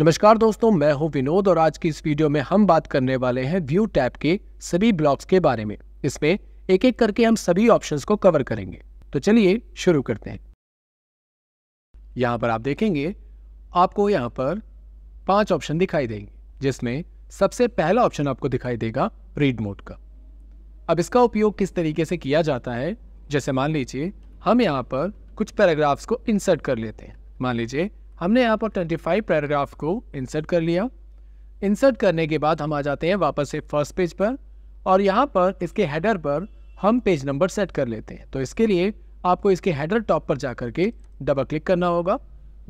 नमस्कार दोस्तों मैं हूं विनोद और आज की इस वीडियो में हम बात करने वाले हैं व्यू टैब के सभी ब्लॉक्स के बारे में इसमें एक एक करके हम सभी ऑप्शंस को कवर करेंगे तो चलिए शुरू करते हैं यहां पर आप देखेंगे आपको यहाँ पर पांच ऑप्शन दिखाई देंगे जिसमें सबसे पहला ऑप्शन आपको दिखाई देगा रीड मोड का अब इसका उपयोग किस तरीके से किया जाता है जैसे मान लीजिए हम यहाँ पर कुछ पैराग्राफ्स को इंसर्ट कर लेते हैं मान लीजिए हमने यहाँ पर ट्वेंटी फाइव पैराग्राफ को इंसर्ट कर लिया इंसर्ट करने के बाद हम आ जाते हैं वापस से फर्स्ट पेज पर और यहाँ पर इसके हेडर पर हम पेज नंबर सेट कर लेते हैं तो इसके लिए आपको इसके हेडर टॉप पर जा करके डबल क्लिक करना होगा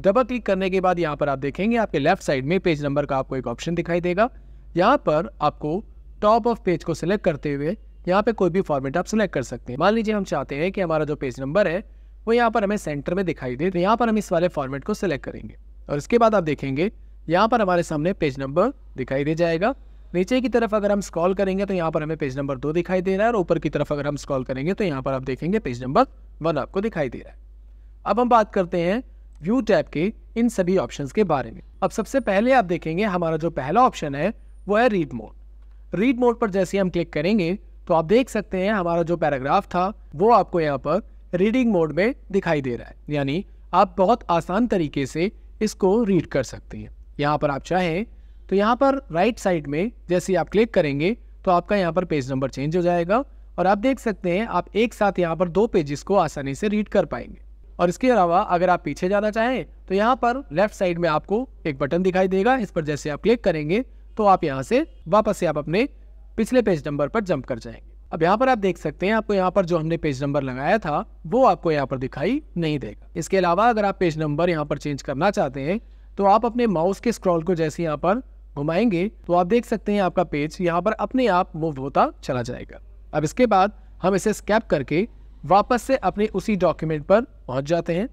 डबल क्लिक करने के बाद यहाँ पर आप देखेंगे आपके लेफ्ट साइड में पेज नंबर का आपको एक ऑप्शन दिखाई देगा यहाँ पर आपको टॉप ऑफ पेज को सिलेक्ट करते हुए यहाँ पे कोई भी फॉर्मेट आप सिलेक्ट कर सकते हैं मान लीजिए हम चाहते हैं कि हमारा जो पेज नंबर है वो यहाँ पर हमें सेंटर में दिखाई दे तो यहाँ पर हम इस वाले फॉर्मेट को सिलेक्ट करेंगे और इसके बाद आप देखेंगे यहाँ पर हमारे सामने पेज नंबर दिखाई दे जाएगा नीचे की तरफ अगर हम स्क्रॉल करेंगे तो यहाँ पर हमें पेज नंबर दो दिखाई दे रहा है और ऊपर की तरफ अगर हम स्क्रॉल करेंगे तो यहाँ पर आप देखेंगे पेज नंबर वन आपको दिखाई दे रहा है अब हम बात करते हैं व्यू टैब के इन सभी ऑप्शन के बारे में अब सबसे पहले आप देखेंगे हमारा जो पहला ऑप्शन है वो है रीड मोड रीड मोड पर जैसे हम क्लिक करेंगे तो आप देख सकते हैं हमारा जो पैराग्राफ था वो आपको यहाँ पर रीडिंग मोड में दिखाई दे रहा है यानी आप बहुत आसान तरीके से इसको रीड कर सकते हैं यहाँ पर आप चाहें तो यहाँ पर राइट साइड में जैसे आप क्लिक करेंगे तो आपका यहाँ पर पेज नंबर चेंज हो जाएगा और आप देख सकते हैं आप एक साथ यहाँ पर दो पेजेस को आसानी से रीड कर पाएंगे और इसके अलावा अगर आप पीछे जाना चाहें तो यहाँ पर लेफ्ट साइड में आपको एक बटन दिखाई देगा इस पर जैसे आप क्लिक करेंगे तो आप यहाँ से वापस से आप अपने पिछले पेज नंबर पर जंप कर जाएंगे अब यहाँ पर आप देख सकते हैं आपको यहाँ पर जो हमने पेज नंबर लगाया था वो आपको यहाँ पर दिखाई नहीं देगा इसके अलावा अगर आप पेज नंबर यहाँ पर चेंज करना चाहते हैं तो आप अपने माउस के स्क्रॉल को जैसे यहाँ पर घुमाएंगे तो आप देख सकते हैं आपका पेज यहाँ पर अपने आप मूव होता चला जाएगा अब इसके बाद हम इसे स्कैप करके वापस से अपने उसी डॉक्यूमेंट पर पहुँच जाते हैं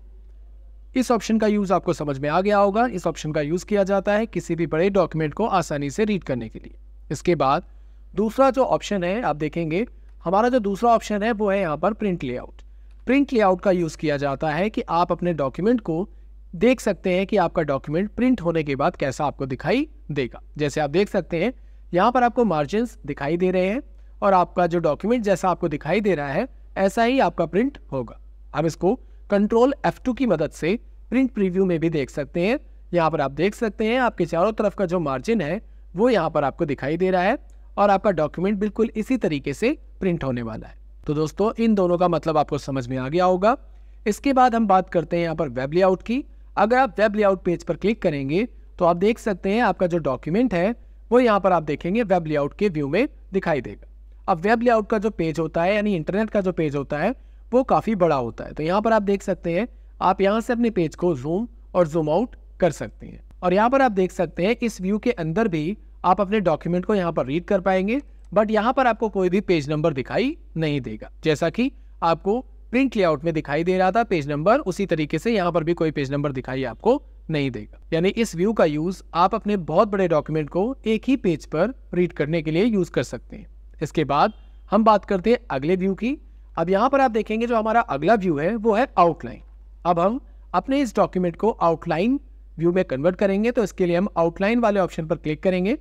इस ऑप्शन का यूज़ आपको समझ में आ गया होगा इस ऑप्शन का यूज़ किया जाता है किसी भी बड़े डॉक्यूमेंट को आसानी से रीड करने के लिए इसके बाद दूसरा जो ऑप्शन है आप देखेंगे हमारा जो दूसरा ऑप्शन है वो है यहाँ पर प्रिंट लेआउट प्रिंट लेआउट का यूज़ किया जाता है कि आप अपने डॉक्यूमेंट को देख सकते हैं कि आपका डॉक्यूमेंट प्रिंट होने के बाद कैसा आपको दिखाई देगा जैसे आप देख सकते हैं यहाँ पर आपको मार्जिन दिखाई दे रहे हैं और आपका जो डॉक्यूमेंट जैसा आपको दिखाई दे रहा है ऐसा ही आपका प्रिंट होगा हम इसको कंट्रोल F2 की मदद से प्रिंट प्रीव्यू में भी देख सकते हैं यहाँ पर आप देख सकते हैं आपके चारों तरफ का जो मार्जिन है वो यहाँ पर आपको दिखाई दे रहा है और आपका डॉक्यूमेंट बिल्कुल इसी तरीके से प्रिंट होने वाला है तो दोस्तों इन दोनों का मतलब आपको समझ में आ गया होगा इसके बाद हम बात करते हैं यहाँ पर वेब लेआउट की अगर आप वेब लेआउट पेज पर क्लिक करेंगे तो आप देख सकते हैं आपका जो डॉक्यूमेंट है वो यहाँ पर आप देखेंगे वेब लेआउट के व्यू में दिखाई देगा अब वेब लेआउट का जो पेज होता है यानी इंटरनेट का जो पेज होता है वो काफ़ी बड़ा होता है तो यहाँ पर आप देख सकते हैं आप यहाँ से अपने पेज को जूम और जूम आउट कर सकते हैं और यहाँ पर आप देख सकते हैं इस व्यू के अंदर भी आप अपने डॉक्यूमेंट को यहाँ पर रीड कर पाएंगे बट यहाँ पर आपको कोई भी पेज नंबर दिखाई नहीं देगा जैसा कि आपको प्रिंट लेआउट में दिखाई दे रहा था पेज नंबर उसी तरीके से यहाँ पर भी कोई पेज नंबर दिखाई आपको नहीं देगा यानी इस व्यू का यूज आप अपने बहुत बड़े डॉक्यूमेंट को एक ही पेज पर रीड करने के लिए यूज कर सकते हैं इसके बाद हम बात करते हैं अगले व्यू की अब यहाँ पर आप देखेंगे जो हमारा अगला व्यू है वो है आउटलाइन अब हम अपने इस डॉक्यूमेंट को आउटलाइन व्यू में कन्वर्ट करेंगे तो इसके लिए हम आउटलाइन वाले ऑप्शन पर क्लिक करेंगे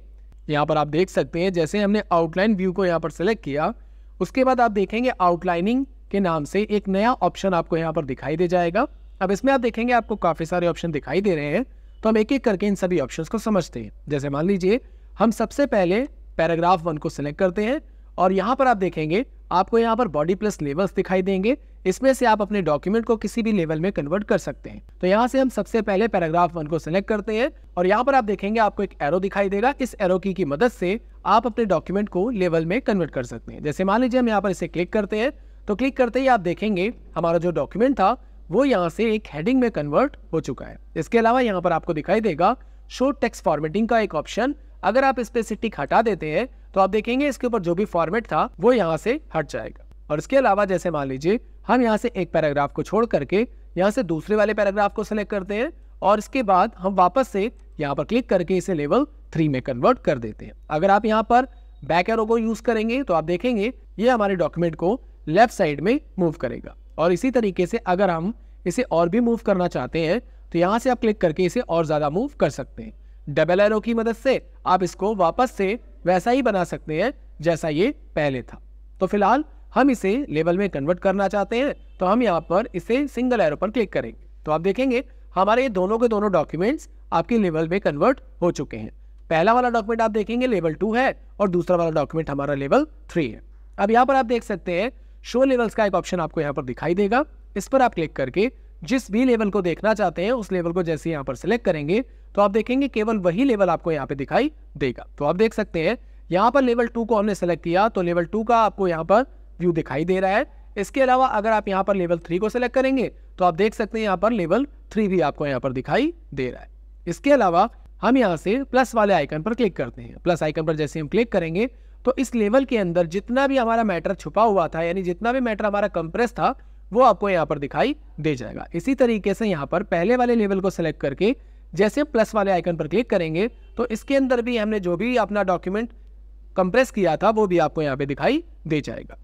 यहाँ पर आप देख सकते हैं जैसे हमने आउटलाइन व्यू को यहाँ पर सेलेक्ट किया उसके बाद आप देखेंगे आउटलाइनिंग के नाम से एक नया ऑप्शन आपको यहाँ पर दिखाई दे जाएगा अब इसमें आप देखेंगे आपको काफ़ी सारे ऑप्शन दिखाई दे रहे हैं तो हम एक एक करके इन सभी ऑप्शन को समझते हैं जैसे मान लीजिए हम सबसे पहले पैराग्राफ वन को सिलेक्ट करते हैं और यहाँ पर आप देखेंगे आपको यहाँ पर बॉडी प्लस लेबल्स दिखाई देंगे इसमें से आप अपने डॉक्यूमेंट को किसी भी लेवल में कन्वर्ट कर सकते हैं तो यहाँ से हम सबसे पहले पैराग्राफ वन को सिलेक्ट करते हैं और यहाँ पर आप देखेंगे आपको एक एरो दिखाई देगा इस एरो की, की मदद से आप अपने डॉक्यूमेंट को लेवल में कन्वर्ट कर सकते हैं जैसे मान लीजिए हम यहाँ पर इसे क्लिक करते हैं तो क्लिक करते ही आप देखेंगे हमारा जो डॉक्यूमेंट था वो यहाँ से एक हेडिंग में कन्वर्ट हो चुका है इसके अलावा यहाँ पर आपको दिखाई देगा शो टेक्स फॉर्मेटिंग का एक ऑप्शन अगर आप इस पे सिटिक हटा देते हैं तो आप देखेंगे इसके ऊपर जो भी फॉर्मेट था वो यहाँ से हट जाएगा और इसके अलावा जैसे मान लीजिए हम यहाँ से एक पैराग्राफ को छोड़ करके यहाँ से दूसरे वाले पैराग्राफ को सेलेक्ट करते हैं और इसके बाद हम वापस से यहाँ पर क्लिक करके इसे लेवल थ्री में कन्वर्ट कर देते हैं अगर आप यहाँ पर बैक एरो को यूज़ करेंगे तो आप देखेंगे ये हमारे डॉक्यूमेंट को लेफ्ट साइड में मूव करेगा और इसी तरीके से अगर हम इसे और भी मूव करना चाहते हैं तो यहाँ से आप क्लिक करके इसे और ज़्यादा मूव कर सकते हैं डबल एरो की मदद से आप इसको वापस से वैसा ही बना सकते हैं जैसा ये पहले था तो फिलहाल हम इसे लेवल में कन्वर्ट करना चाहते हैं तो हम यहाँ पर इसे सिंगल एरो पर क्लिक करेंगे तो आप देखेंगे हमारे ये दोनों के दोनों डॉक्यूमेंट्स आपके लेवल में कन्वर्ट हो चुके हैं पहला वाला डॉक्यूमेंट आप देखेंगे लेवल टू है और दूसरा वाला डॉक्यूमेंट हमारा लेवल थ्री है अब यहाँ पर आप देख सकते हैं शो लेवल्स का एक ऑप्शन आपको यहाँ पर दिखाई देगा इस पर आप क्लिक करके जिस भी लेवल को देखना चाहते हैं उस लेवल को जैसे यहाँ पर सिलेक्ट करेंगे तो आप देखेंगे केवल वही लेवल आपको यहाँ पे दिखाई देगा तो आप देख सकते हैं यहाँ पर लेवल टू को हमने सेलेक्ट किया तो लेवल टू का आपको यहाँ पर व्यू दिखाई दे रहा है इसके अलावा अगर आप यहाँ पर लेवल थ्री को सिलेक्ट करेंगे तो आप देख सकते हैं यहाँ पर लेवल थ्री भी आपको यहाँ पर दिखाई दे रहा है इसके अलावा हम यहाँ से प्लस वाले आइकन पर क्लिक करते हैं प्लस आइकन पर जैसे हम क्लिक करेंगे तो इस लेवल के अंदर जितना भी हमारा मैटर छुपा हुआ था यानी जितना भी मैटर हमारा कंप्रेस था वो आपको यहाँ पर दिखाई दे जाएगा इसी तरीके से यहाँ पर पहले वाले लेवल को सिलेक्ट करके जैसे प्लस वाले आइकन पर क्लिक करेंगे तो इसके अंदर भी हमने जो भी अपना डॉक्यूमेंट कंप्रेस किया था वो भी आपको यहाँ पे दिखाई दे जाएगा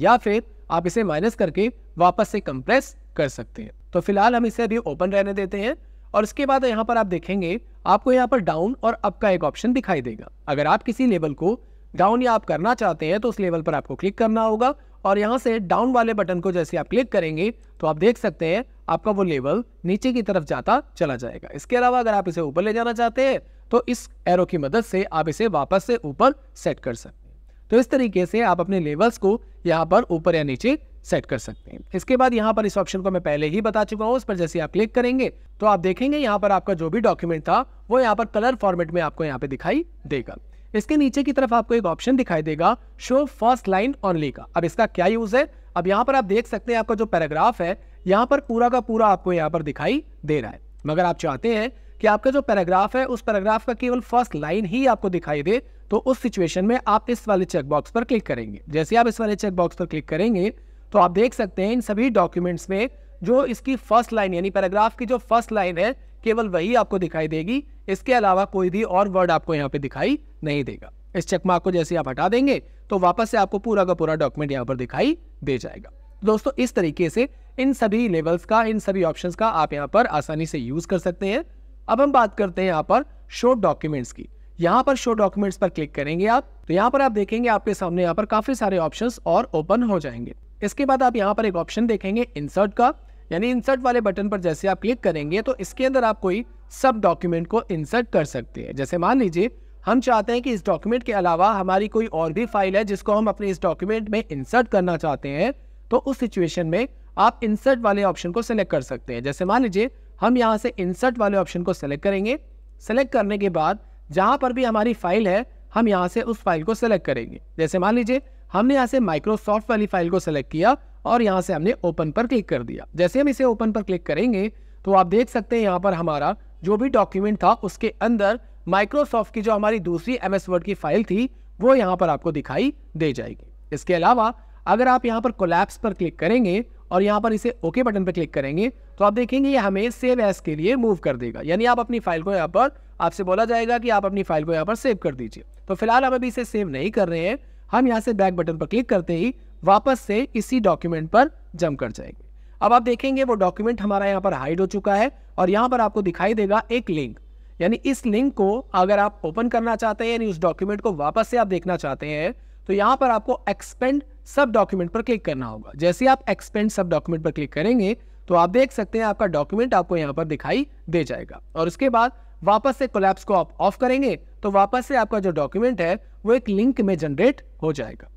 या फिर आप इसे माइनस करके वापस से कंप्रेस कर सकते हैं तो फिलहाल हम इसे अभी ओपन रहने देते हैं और इसके बाद यहाँ पर आप देखेंगे आपको यहाँ पर डाउन और अप का एक ऑप्शन दिखाई देगा अगर आप किसी लेवल को डाउन या आप करना चाहते हैं तो उस लेवल पर आपको क्लिक करना होगा और यहाँ से डाउन वाले बटन को जैसे आप क्लिक करेंगे तो आप देख सकते हैं आपका वो लेवल नीचे की तरफ जाता चला जाएगा इसके अलावा अगर आप इसे ऊपर ले जाना चाहते हैं तो इस एरो की मदद से आप इसे वापस से ऊपर सेट कर सकते हैं तो इस तरीके से आप अपने लेवल्स को यहाँ पर ऊपर या नीचे सेट कर सकते हैं इसके बाद यहाँ पर इस ऑप्शन को मैं पहले ही बता चुका हूँ उस पर जैसे आप क्लिक करेंगे तो आप देखेंगे यहाँ पर आपका जो भी डॉक्यूमेंट था वो यहाँ पर कलर फॉर्मेट में आपको यहाँ पे दिखाई देगा इसके नीचे की तरफ आपको एक ऑप्शन दिखाई देगा शो फर्स्ट लाइन ऑनली का अब इसका क्या यूज है अब यहाँ पर आप देख सकते हैं आपका जो पैराग्राफ है यहाँ पर पूरा का पूरा आपको यहाँ पर दिखाई दे रहा है मगर आप चाहते हैं कि आपका जो पैराग्राफ है उस पैराग्राफ का केवल फर्स्ट लाइन ही आपको दिखाई दे तो उस सिचुएशन में आप इस वाले चेकबॉक्स पर क्लिक करेंगे जैसे आप इस वाले चेकबॉक्स पर क्लिक करेंगे तो आप देख सकते हैं इन सभी डॉक्यूमेंट्स में जो इसकी फर्स्ट लाइन यानी पैराग्राफ की जो फर्स्ट लाइन है केवल वही आपको दिखाई देगी इसके अलावा कोई भी और वर्ड आपको यहाँ पे दिखाई नहीं देगा इस चेकमार्क को जैसे आप हटा देंगे तो वापस से आपको पूरा का पूरा डॉक्यूमेंट यहाँ पर दिखाई दे जाएगा तो दोस्तों इस तरीके से इन सभी लेवल्स का इन सभी ऑप्शंस का आप यहाँ पर आसानी से यूज़ कर सकते हैं अब हम बात करते हैं यहाँ पर शो डॉक्यूमेंट्स की यहाँ पर शो डॉक्यूमेंट्स पर क्लिक करेंगे आप तो यहाँ पर आप देखेंगे आपके सामने यहाँ पर काफी सारे ऑप्शन और ओपन हो जाएंगे इसके बाद आप यहाँ पर एक ऑप्शन देखेंगे इंसर्ट का यानी इंसर्ट वाले बटन पर जैसे आप क्लिक करेंगे तो इसके अंदर आप कोई सब डॉक्यूमेंट को इंसर्ट कर सकते हैं जैसे मान लीजिए हम चाहते हैं कि इस डॉक्यूमेंट के अलावा हमारी कोई और भी फाइल है जिसको हम अपने इस डॉक्यूमेंट में इंसर्ट करना चाहते हैं तो उस सिचुएशन में आप इंसर्ट वाले ऑप्शन को सिलेक्ट कर सकते हैं जैसे मान लीजिए हम यहाँ से इंसर्ट वाले ऑप्शन को सिलेक्ट करेंगे सेलेक्ट करने के बाद जहाँ पर भी हमारी फाइल है हम यहाँ से उस फाइल को सेलेक्ट करेंगे जैसे मान लीजिए हमने यहाँ से माइक्रोसॉफ्ट वाली फाइल को सेलेक्ट किया और यहाँ से हमने ओपन पर क्लिक कर दिया जैसे हम इसे ओपन पर क्लिक करेंगे तो आप देख सकते हैं यहाँ पर हमारा जो भी डॉक्यूमेंट था उसके अंदर माइक्रोसॉफ्ट की जो हमारी दूसरी एम एस वर्ड की फाइल थी वो यहाँ पर आपको दिखाई दे जाएगी इसके अलावा अगर आप यहाँ पर कोलैप्स पर क्लिक करेंगे और यहाँ पर इसे ओके बटन पर क्लिक करेंगे तो आप देखेंगे ये हमें सेव एस के लिए मूव कर देगा यानी आप अपनी फाइल को यहाँ पर आपसे बोला जाएगा कि आप अपनी फाइल को यहाँ पर सेव कर दीजिए तो फिलहाल हम अभी इसे सेव नहीं कर रहे हैं हम यहाँ से बैक बटन पर क्लिक करते ही वापस से इसी डॉक्यूमेंट पर जम कर जाएंगे अब आप देखेंगे वो डॉक्यूमेंट हमारा यहाँ पर हाइड हो चुका है और यहाँ पर आपको दिखाई देगा एक लिंक यानी इस लिंक को अगर आप ओपन करना चाहते हैं यानी उस डॉक्यूमेंट को वापस से आप देखना चाहते हैं तो यहाँ पर आपको एक्सपेंड सब डॉक्यूमेंट पर क्लिक करना होगा जैसे आप एक्सपेंड सब डॉक्यूमेंट पर क्लिक करेंगे तो आप देख सकते हैं आपका डॉक्यूमेंट आपको यहाँ पर दिखाई दे जाएगा और उसके बाद वापस से कोलैप्स को आप ऑफ करेंगे तो वापस से आपका जो डॉक्यूमेंट है वो एक लिंक में जनरेट हो जाएगा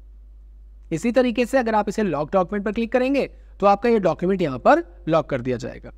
इसी तरीके से अगर आप इसे लॉक डॉक्यूमेंट पर क्लिक करेंगे तो आपका ये डॉक्यूमेंट यहाँ पर लॉक कर दिया जाएगा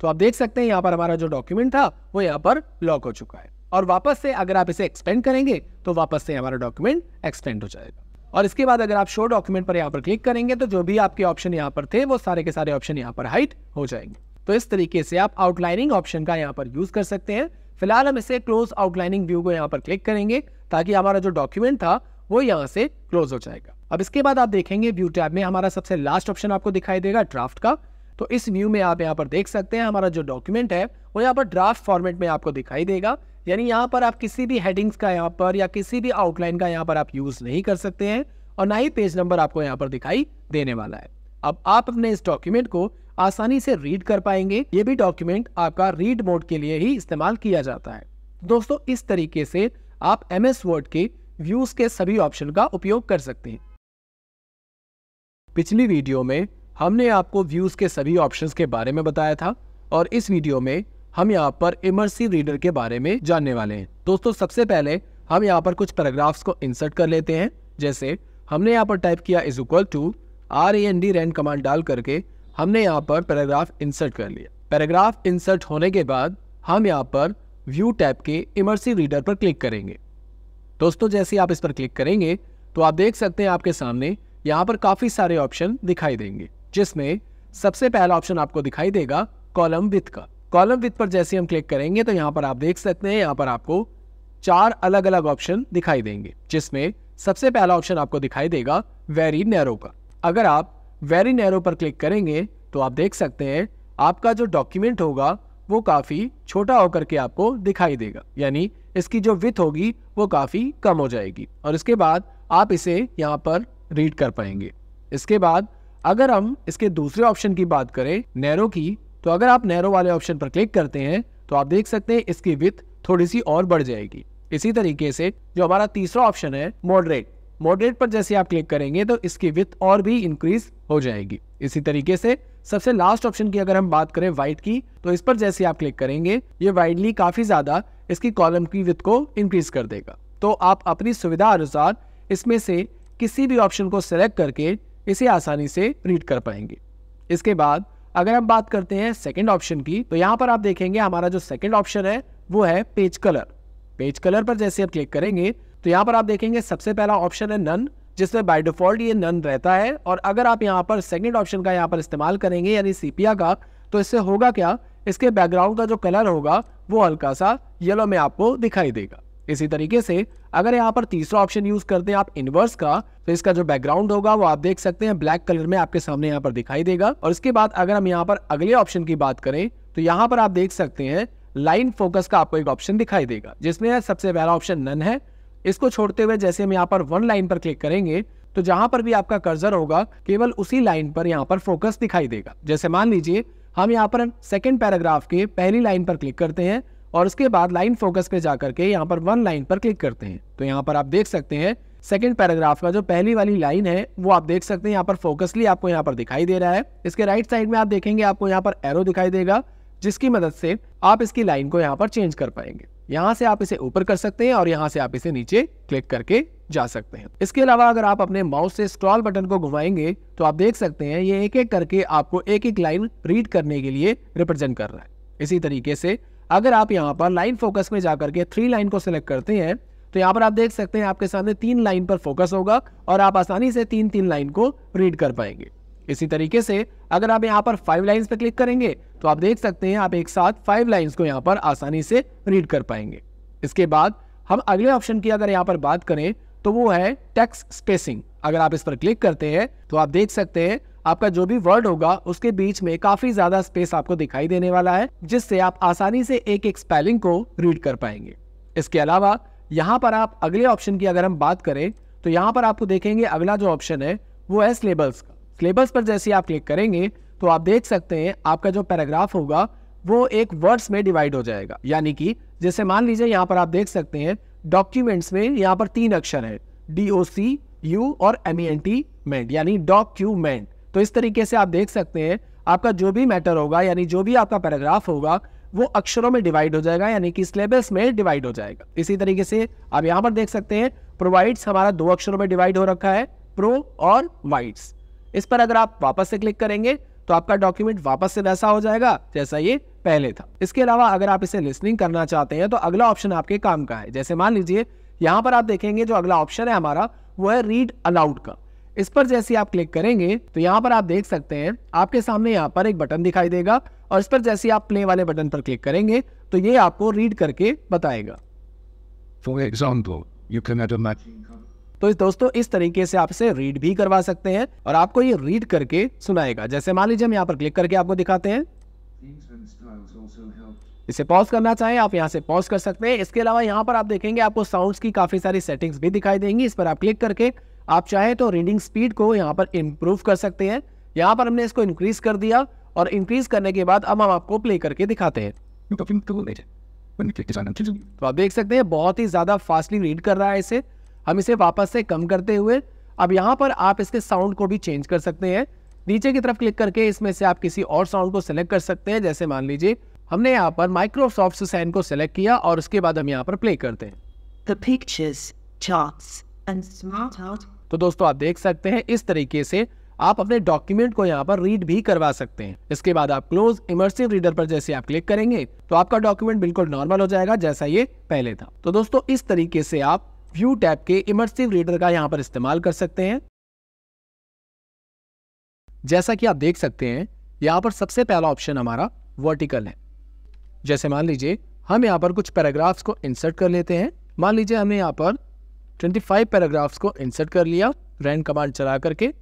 तो आप देख सकते हैं यहाँ पर हमारा जो डॉक्यूमेंट था वो यहाँ पर लॉक हो चुका है और वापस से अगर आप इसे एक्सपेंड करेंगे तो वापस से हमारा डॉक्यूमेंट एक्सपेंड हो जाएगा और इसके बाद अगर आप शो डॉक्यूमेंट पर यहाँ पर क्लिक करेंगे तो जो भी आपके ऑप्शन यहाँ पर थे वो सारे के सारे ऑप्शन यहाँ पर हाइट हो जाएंगे तो इस तरीके से आप आउटलाइनिंग ऑप्शन का यहाँ पर यूज कर सकते हैं फिलहाल हम इसे क्लोज आउटलाइनिंग व्यू को यहाँ पर क्लिक करेंगे ताकि हमारा जो डॉक्यूमेंट था वो यहाँ से क्लोज हो जाएगा अब इसके बाद आप देखेंगे व्यू टैब में हमारा सबसे लास्ट ऑप्शन आपको दिखाई देगा ड्राफ्ट का तो इस व्यू में आप यहाँ पर देख सकते हैं हमारा जो डॉक्यूमेंट है वो यहाँ पर ड्राफ्ट फॉर्मेट में आपको दिखाई देगा यानी यहाँ पर आप किसी भी हेडिंग्स का यहाँ पर या किसी भी आउटलाइन का यहाँ पर आप यूज नहीं कर सकते हैं और ना ही पेज नंबर आपको यहाँ पर दिखाई देने वाला है अब आप अपने इस डॉक्यूमेंट को आसानी से रीड कर पाएंगे ये भी डॉक्यूमेंट आपका रीड मोड के लिए ही इस्तेमाल किया जाता है दोस्तों इस तरीके से आप एम एस वर्ड के व्यूज के सभी ऑप्शन का उपयोग कर सकते हैं पिछली वीडियो में हमने आपको व्यूज के सभी ऑप्शन के बारे में बताया था और इस वीडियो में हम यहाँ पर इमरसिव रीडर के बारे में जानने वाले हैं दोस्तों सबसे पहले हम यहाँ पर कुछ पैराग्राफ्स को इंसर्ट कर लेते हैं जैसे हमने यहाँ पर टाइप किया is equal to R A N D rand command डाल करके हमने यहाँ पर पैराग्राफ इंसर्ट कर लिया पैराग्राफ इंसर्ट होने के बाद हम यहाँ पर व्यू टैब के इमरसिव रीडर पर क्लिक करेंगे दोस्तों जैसे आप इस पर क्लिक करेंगे तो आप देख सकते हैं आपके सामने यहाँ पर काफ़ी सारे ऑप्शन दिखाई देंगे जिसमें सबसे पहला ऑप्शन आपको दिखाई देगा कॉलम विथ का कॉलम विथ पर जैसे हम क्लिक करेंगे तो यहाँ पर आप देख सकते हैं यहाँ पर आपको चार अलग अलग ऑप्शन दिखाई देंगे जिसमें सबसे पहला ऑप्शन आपको दिखाई देगा वेरी नैरो का अगर आप वेरी नैरो पर क्लिक करेंगे तो आप देख सकते हैं आपका जो डॉक्यूमेंट होगा वो काफ़ी छोटा होकर के आपको दिखाई देगा यानी इसकी जो विथ होगी वो काफ़ी कम हो जाएगी और इसके बाद आप इसे यहाँ पर रीड कर पाएंगे इसके बाद अगर हम इसके दूसरे ऑप्शन की बात करें नैरो की तो अगर आप नैरो वाले ऑप्शन पर क्लिक करते हैं तो आप देख सकते हैं इसकी विथ थोड़ी सी और बढ़ जाएगी इसी तरीके से जो हमारा तीसरा ऑप्शन है मॉडरेट मॉडरेट पर जैसे आप क्लिक करेंगे तो इसकी विथ और भी इंक्रीज हो जाएगी इसी तरीके से सबसे लास्ट ऑप्शन की अगर हम बात करें वाइट की तो इस पर जैसे आप क्लिक करेंगे ये वाइडली काफ़ी ज़्यादा इसकी कॉलम की विथ को इंक्रीज कर देगा तो आप अपनी सुविधा अनुसार इसमें से किसी भी ऑप्शन को सेलेक्ट करके इसे आसानी से रीड कर पाएंगे इसके बाद अगर हम बात करते हैं सेकेंड ऑप्शन की तो यहाँ पर आप देखेंगे हमारा जो सेकेंड ऑप्शन है वो है पेज कलर पेज कलर पर जैसे आप क्लिक करेंगे तो यहाँ पर आप देखेंगे सबसे पहला ऑप्शन है नन जिसमें बाय डिफ़ॉल्ट ये नन रहता है और अगर आप यहाँ पर सेकेंड ऑप्शन का यहाँ पर इस्तेमाल करेंगे यानी सीपिया का तो इससे होगा क्या इसके बैकग्राउंड का जो कलर होगा वो हल्का सा येलो में आपको दिखाई देगा इसी तरीके से अगर यहाँ पर तीसरा ऑप्शन यूज करते हैं आप इनवर्स का तो इसका जो बैकग्राउंड होगा वो आप देख सकते हैं ब्लैक कलर में आपके सामने यहाँ पर दिखाई देगा और इसके बाद अगर हम यहाँ पर अगले ऑप्शन की बात करें तो यहाँ पर आप देख सकते हैं लाइन फोकस का आपको एक ऑप्शन दिखाई देगा जिसमें सबसे पहला ऑप्शन नन है इसको छोड़ते हुए जैसे हम यहाँ पर वन लाइन पर क्लिक करेंगे तो जहां पर भी आपका कर्जर होगा केवल उसी लाइन पर यहाँ पर फोकस दिखाई देगा जैसे मान लीजिए हम यहाँ पर सेकेंड पैराग्राफ के पहली लाइन पर क्लिक करते हैं और उसके बाद लाइन फोकस पे जाकर के यहाँ पर वन लाइन पर क्लिक करते हैं तो यहाँ पर आप देख सकते हैं सेकंड पैराग्राफ का जो पहली वाली लाइन है वो आप देख सकते हैं यहाँ पर फोकसली आपको यहाँ पर दिखाई दे रहा है इसके राइट साइड में आप देखेंगे आपको यहाँ पर एरो दिखाई देगा जिसकी मदद से आप इसकी लाइन को यहाँ पर चेंज कर पाएंगे यहाँ से आप इसे ऊपर कर सकते हैं और यहाँ से आप इसे नीचे क्लिक करके जा सकते हैं इसके अलावा अगर आप अपने माउस से स्क्रॉल बटन को घुमाएंगे तो आप देख सकते हैं ये एक एक करके आपको एक एक लाइन रीड करने के लिए रिप्रेजेंट कर रहा है इसी तरीके से अगर आप यहाँ पर लाइन फोकस में जाकर के थ्री लाइन को सिलेक्ट करते हैं तो यहाँ पर आप देख सकते हैं आपके सामने तीन लाइन पर फोकस होगा और आप आसानी से तीन तीन लाइन को रीड कर पाएंगे इसी तरीके से अगर आप यहाँ पर फाइव लाइन पर क्लिक करेंगे तो आप देख सकते हैं आप एक साथ फाइव लाइन्स को यहाँ पर आसानी से रीड कर पाएंगे इसके बाद हम अगले ऑप्शन की अगर यहाँ पर बात करें तो वो है टेक्स स्पेसिंग अगर आप इस पर क्लिक करते हैं तो आप देख सकते हैं आपका जो भी वर्ड होगा उसके बीच में काफी ज्यादा स्पेस आपको दिखाई देने वाला है जिससे आप आसानी से एक एक स्पेलिंग को रीड कर पाएंगे इसके अलावा यहाँ पर आप अगले ऑप्शन की अगर हम बात करें तो यहाँ पर आपको देखेंगे अगला जो ऑप्शन है वो है स्लेबल्स का सिलेबस पर जैसे आप क्लिक करेंगे तो आप देख सकते हैं आपका जो पैराग्राफ होगा वो एक वर्ड्स में डिवाइड हो जाएगा यानी कि जैसे मान लीजिए यहाँ पर आप देख सकते हैं डॉक्यूमेंट्स में यहाँ पर तीन अक्षर है डी ओ सी यू और एम ई एन टी मेंट यानी डॉक्यूमेंट तो इस तरीके से आप देख सकते हैं आपका जो भी मैटर होगा यानी जो भी आपका पैराग्राफ होगा वो अक्षरों में डिवाइड हो जाएगा यानी कि सिलेबस में डिवाइड हो जाएगा इसी तरीके से आप यहाँ पर देख सकते हैं प्रोवाइड्स हमारा दो अक्षरों में डिवाइड हो रखा है प्रो और वाइड्स इस पर अगर आप वापस से क्लिक करेंगे तो आपका डॉक्यूमेंट वापस से वैसा हो जाएगा जैसा ये पहले था इसके अलावा अगर आप इसे लिस्निंग करना चाहते हैं तो अगला ऑप्शन आपके काम का है जैसे मान लीजिए यहाँ पर आप देखेंगे जो अगला ऑप्शन है हमारा वो है रीड अलाउड का इस पर जैसे आप क्लिक करेंगे तो यहाँ पर आप देख सकते हैं आपके सामने यहाँ पर एक बटन दिखाई देगा और इस पर जैसे आप प्ले वाले बटन पर क्लिक करेंगे तो ये आपको रीड करके बताएगा फॉर एग्जाम्पल यू कैन तो दोस्तों इस तरीके से आप इसे रीड भी करवा सकते हैं और आपको ये रीड करके सुनाएगा जैसे मान लीजिए हम यहाँ पर क्लिक करके आपको दिखाते हैं इसे पॉज करना चाहें आप यहाँ से पॉज कर सकते हैं इसके अलावा यहाँ पर आप देखेंगे आपको साउंड की काफ़ी सारी सेटिंग्स भी दिखाई देंगी इस पर आप क्लिक करके आप चाहें तो रीडिंग स्पीड को यहाँ पर इम्प्रूव कर सकते हैं यहाँ पर हमने इसको इंक्रीज कर दिया और इंक्रीज करने के बाद अब हम आपको प्ले करके दिखाते हैं तो आप देख सकते हैं बहुत ही ज़्यादा फास्टली रीड कर रहा है इसे हम इसे वापस से कम करते हुए अब यहाँ पर आप इसके साउंड को भी चेंज कर सकते हैं नीचे की तरफ क्लिक करके इसमें से आप किसी और साउंड को सिलेक्ट कर सकते हैं जैसे मान लीजिए हमने यहाँ पर माइक्रोसॉफ्ट सैन को सिलेक्ट किया और उसके बाद हम यहाँ पर प्ले करते हैं The pictures, charts, and smart art. तो दोस्तों आप देख सकते हैं इस तरीके से आप अपने डॉक्यूमेंट को यहाँ पर रीड भी करवा सकते हैं इसके बाद आप क्लोज इमर्सिव रीडर पर जैसे आप क्लिक करेंगे तो आपका डॉक्यूमेंट बिल्कुल नॉर्मल हो जाएगा जैसा ये पहले था तो दोस्तों इस तरीके से आप व्यू टैब के इमर्सिव रीडर का यहाँ पर इस्तेमाल कर सकते हैं जैसा कि आप देख सकते हैं यहाँ पर सबसे पहला ऑप्शन हमारा वर्टिकल है जैसे मान लीजिए हम यहाँ पर कुछ पैराग्राफ्स को इंसर्ट कर लेते हैं मान लीजिए हमने यहां पर 25 पैराग्राफ्स को इंसर्ट कर लिया रैंड कमांड चला करके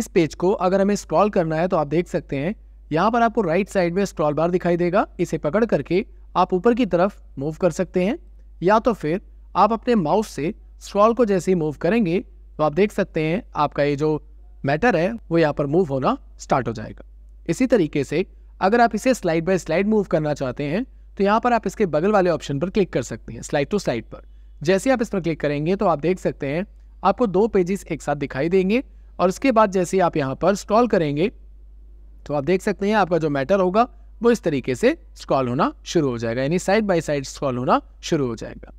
इस पेज को अगर हमें स्क्रॉल करना है तो आप देख सकते हैं यहाँ पर आपको राइट साइड में स्क्रॉल बार दिखाई देगा इसे पकड़ करके आप ऊपर की तरफ मूव कर सकते हैं या तो फिर आप अपने माउस से स्क्रॉल को जैसे ही मूव करेंगे तो आप देख सकते हैं आपका ये जो मैटर है वो यहाँ पर मूव होना स्टार्ट हो जाएगा इसी तरीके से अगर आप इसे स्लाइड बाय स्लाइड मूव करना चाहते हैं तो यहाँ पर आप इसके बगल वाले ऑप्शन पर क्लिक कर सकते हैं स्लाइड टू स्लाइड पर जैसे आप इस पर क्लिक करेंगे तो आप देख सकते हैं आपको दो पेजेस एक साथ दिखाई देंगे और उसके बाद जैसे आप यहाँ पर स्क्रॉल करेंगे तो आप देख सकते हैं आपका जो मैटर होगा वो इस तरीके से स्क्रॉल होना शुरू हो जाएगा यानी साइड बाय साइड स्क्रॉल होना शुरू हो जाएगा